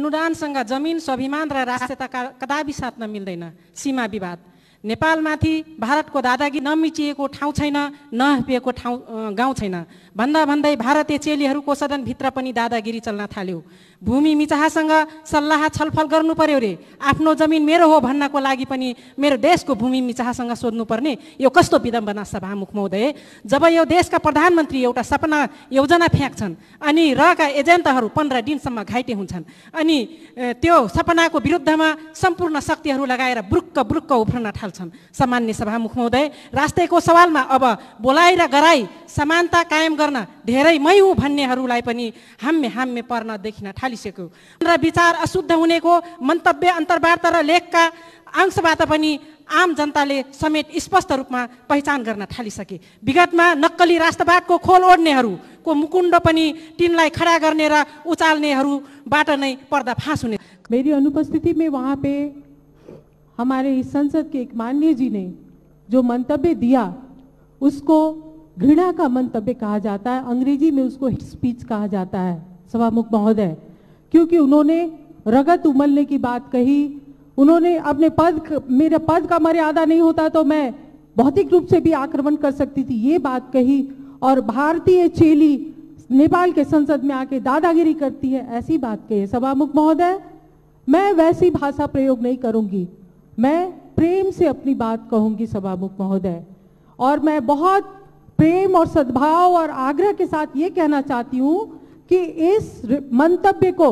अनुदानसँग जमिन स्वाभिमान र राष्ट्रियता कदापि साथ मिल्दैन सीमा विवाद नेपालमाथि भारतको दादागी नमिचिएको ठाउँ छैन नहपिएको ठाउँ गाउँ छैन भन्दा भन्दै भारतीय चेलीहरूको सदनभित्र पनि दादागिरी चल्न थाल्यो भूमि मिचाहासँग सल्लाह छलफल गर्नु पर्यो रे आफ्नो जमिन मेरो हो भन्नको लागि पनि मेरो देशको भूमि मिचाहसँग सोध्नुपर्ने यो कस्तो विदम्बना सभामुख महोदय जब यो देशका प्रधानमन्त्री एउटा सपना योजना फ्याँक्छन् अनि रका एजेन्टहरू पन्ध्र दिनसम्म घाइते हुन्छन् अनि त्यो सपनाको विरुद्धमा सम्पूर्ण शक्तिहरू लगाएर ब्रुक्क ब्रुक्क उफ्रन थाल्छ छन् सामान्य सभामुख महोदय राष्ट्रको सवालमा अब बोलाइ र गराई समानता कायम गर्न धेरै मै हुँ भन्नेहरूलाई पनि हाम्य हाम्य पर्न देखिन थालिसक्यो र विचार अशुद्ध हुनेको मन्तव्य अन्तर्वार्ता र लेखका अंशबाट पनि आम जनताले समेत स्पष्ट रूपमा पहिचान गर्न थालिसके विगतमा नक्कली राष्ट्रवादको खोल ओढ्नेहरूको मुकुण्ड पनि तिनलाई खडा गर्ने र उचाल्नेहरूबाट नै पर्दा फाँस हुने मेरी अनुपस्थिति में पे हमारे इस संसद के एक माननीय जी ने जो मंतव्य दिया उसको घृणा का मंतव्य कहा जाता है अंग्रेजी में उसको स्पीच कहा जाता है सभामुख महोदय क्योंकि उन्होंने रगत उमलने की बात कही उन्होंने अपने पद मेरे पद का मर्यादा नहीं होता तो मैं भौतिक रूप से भी आक्रमण कर सकती थी ये बात कही और भारतीय चेली नेपाल के संसद में आके दादागिरी करती है ऐसी बात कही सभामुख महोदय मैं वैसी भाषा प्रयोग नहीं करूंगी मैं प्रेम से अपनी बात कहूंगी सभामुख महोदय और मैं बहुत प्रेम और सद्भाव और आग्रह के साथ ये कहना चाहती हूँ कि इस मंतव्य को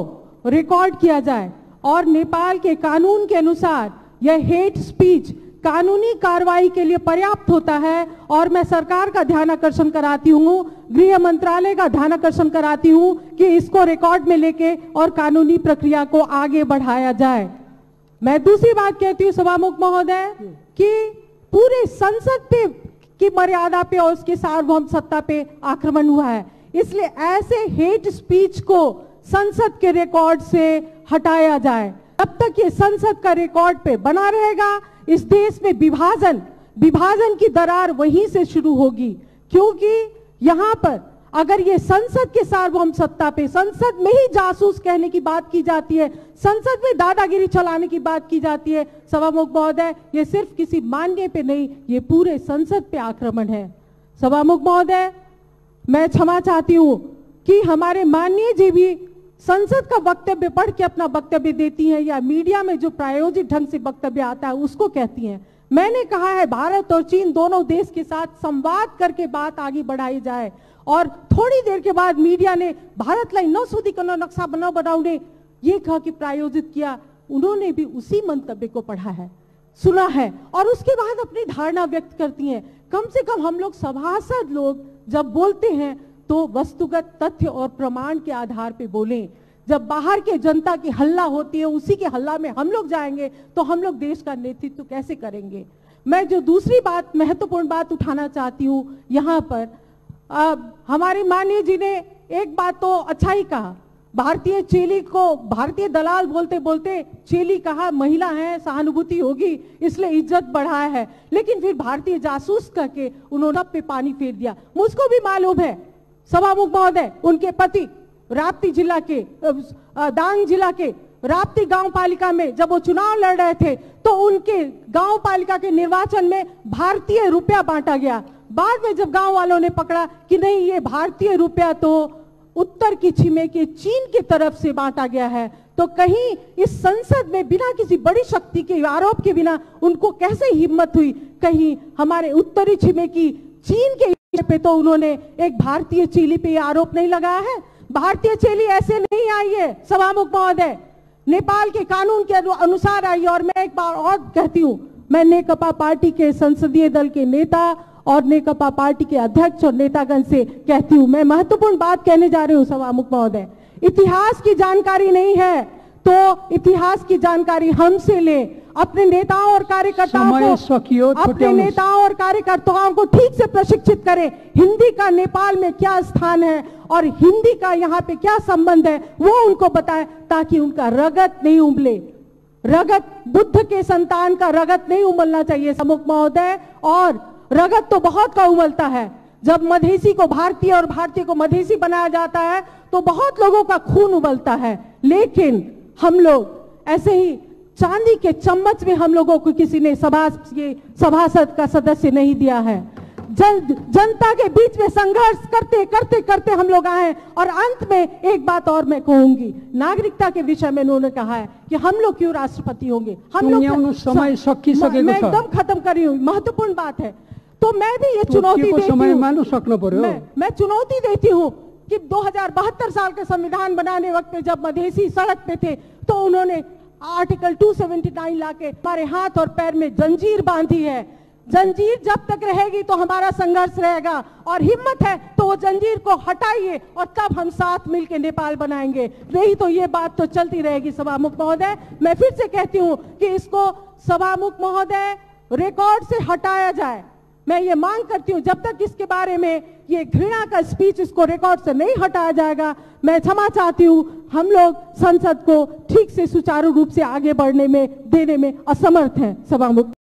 रिकॉर्ड किया जाए और नेपाल के कानून के अनुसार यह हेट स्पीच कानूनी कार्रवाई के लिए पर्याप्त होता है और मैं सरकार का ध्यान आकर्षण कराती हूँ गृह मंत्रालय का ध्यान आकर्षण कराती हूँ कि इसको रिकॉर्ड में लेके और कानूनी प्रक्रिया को आगे बढ़ाया जाए मैं दूसरी बात कहती हूँ सभामुख महोदय कि पूरे संसद पे की मर्यादा पे और उसके सार्वभौम सत्ता पे आक्रमण हुआ है इसलिए ऐसे हेट स्पीच को संसद के रिकॉर्ड से हटाया जाए अब तक ये संसद का रिकॉर्ड पे बना रहेगा इस देश में विभाजन विभाजन की दरार वहीं से शुरू होगी क्योंकि यहाँ पर अगर ये संसद के सार्वभौम सत्ता पे संसद में ही जासूस कहने की बात की जाती है संसद में दादागिरी चलाने की बात की जाती है सभामुख महोदय ये सिर्फ किसी मान्य पे नहीं ये पूरे संसद पे आक्रमण है सभामुख महोदय मैं क्षमा चाहती हूँ कि हमारे माननीय जी भी संसद का वक्तव्य पढ़ के अपना वक्तव्य देती हैं या मीडिया में जो प्रायोजित ढंग से वक्तव्य आता है उसको कहती हैं मैंने कहा है भारत और चीन दोनों देश के साथ संवाद करके बात आगे बढ़ाई जाए और थोड़ी देर के बाद मीडिया ने भारतलाई नसोधिकन नक्शा बनाओ बनाउने ये कह के प्रायोजित किया उन्होंने भी उसी मंतव्य को पढ़ा है सुना है और उसके बाद अपनी धारणा व्यक्त करती हैं कम से कम हम लोग सभासद लोग जब बोलते हैं तो वस्तुगत तथ्य और प्रमाण के आधार पर बोलें जब बाहर के जनता की हल्ला होती है उसी के हल्ला में हम लोग जाएंगे तो हम लोग देश का नेतृत्व कैसे करेंगे मैं जो दूसरी बात महत्वपूर्ण बात उठाना चाहती हूँ यहाँ पर अब हमारे माननीय जी ने एक बात तो अच्छा ही कहा भारतीय चेली को भारतीय दलाल बोलते बोलते चेली कहा महिला है सहानुभूति होगी इसलिए इज्जत बढ़ाया है लेकिन फिर भारतीय जासूस करके उन्होंने पे पानी फेर दिया मुझको भी मालूम है सभामुख महोदय उनके पति राप्ती जिला के दांग जिला के राप्ती गांव पालिका में जब वो चुनाव लड़ रहे थे तो उनके गांव पालिका के निर्वाचन में भारतीय रुपया बांटा गया बाद में जब गांव वालों ने पकड़ा कि नहीं ये भारतीय रुपया तो उत्तर की छिमे के चीन की तरफ से बांटा गया है तो कहीं इस संसद में बिना किसी बड़ी शक्ति के आरोप के बिना उनको कैसे हिम्मत हुई कहीं हमारे उत्तरी छिमे की चीन के पे तो उन्होंने एक भारतीय चीली पे आरोप नहीं लगाया है भारतीय चेली ऐसे नहीं आई है सभामुख महोदय नेपाल के कानून के अनुसार आई और मैं एक बार और कहती हूँ मैं नेकपा पार्टी के संसदीय दल के नेता और नेकपा पार्टी के अध्यक्ष और नेतागण से कहती हूँ मैं महत्वपूर्ण बात कहने जा रही हूँ सभामुख महोदय इतिहास की जानकारी नहीं है तो इतिहास की जानकारी हमसे लें अपने नेताओं और कार्यकर्ताओं को अपने नेताओं और कार्यकर्ताओं को ठीक से प्रशिक्षित करें हिंदी का नेपाल में क्या स्थान है और हिंदी का यहाँ पे क्या संबंध है वो उनको बताएं ताकि उनका रगत नहीं उबले रगत बुद्ध के संतान का रगत नहीं उमलना चाहिए समुख महोदय और रगत तो बहुत का उमलता है जब मधेसी को भारतीय और भारतीय को मधेसी बनाया जाता है तो बहुत लोगों का खून उबलता है लेकिन हम लोग ऐसे ही चांदी के चम्मच में हम लोगों को किसी ने सभा सभासद का सदस्य नहीं दिया है जन जनता के बीच में संघर्ष करते करते करते हम लोग आए और अंत में एक बात और मैं कहूंगी नागरिकता के विषय में उन्होंने कहा है कि हम लोग क्यों राष्ट्रपति होंगे हम लोग समय सकी सके मैं एकदम खत्म करी हूँ महत्वपूर्ण बात है तो मैं भी ये चुनौती समय सकना पड़े मैं, मैं चुनौती देती हूँ कि दो साल के संविधान बनाने वक्त में जब मधेसी सड़क पे थे तो उन्होंने आर्टिकल 279 लाके हमारे हाथ और पैर में जंजीर बांधी है जंजीर जब तक रहेगी तो हमारा संघर्ष रहेगा और हिम्मत है तो वो जंजीर को हटाइए और तब हम साथ मिलकर नेपाल बनाएंगे नहीं तो ये बात तो चलती रहेगी सभामुख महोदय मैं फिर से कहती हूँ कि इसको सभामुख महोदय रिकॉर्ड से हटाया जाए मैं ये मांग करती हूँ जब तक इसके बारे में ये घृणा का स्पीच इसको रिकॉर्ड से नहीं हटाया जाएगा मैं क्षमा चाहती हूँ हम लोग संसद को ठीक से सुचारू रूप से आगे बढ़ने में देने में असमर्थ हैं सभामुख